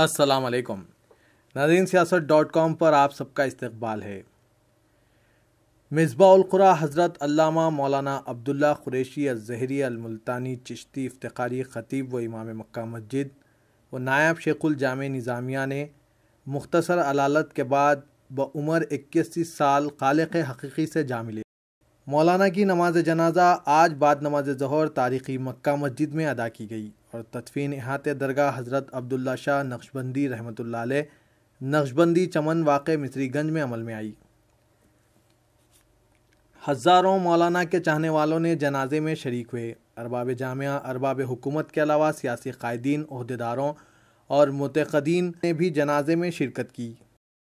السلام علیکم ناظرین سیاست ڈاٹ کام پر آپ سب کا استقبال ہے مصباح القرا حضرت علامہ مولانا عبداللہ قریشی الظہری الملتانی چشتی افتخاری خطیب و امام مکہ مسجد و نائب شیخ الجامع نظامیہ نے مختصر علالت کے بعد بعمر اکیسی سال قالق حقیقی سے جامع لے مولانا کی نماز جنازہ آج بعد نماز ظہر تاریخی مکہ مسجد میں ادا کی گئی اور تدفین احاطہ درگاہ حضرت عبداللہ شاہ نقشبندی رحمۃ اللہ علیہ نقشبندی چمن واقع مصری گنج میں عمل میں آئی ہزاروں مولانا کے چاہنے والوں نے جنازے میں شریک ہوئے ارباب جامعہ ارباب حکومت کے علاوہ سیاسی قائدین عہدیداروں اور متقدین نے بھی جنازے میں شرکت کی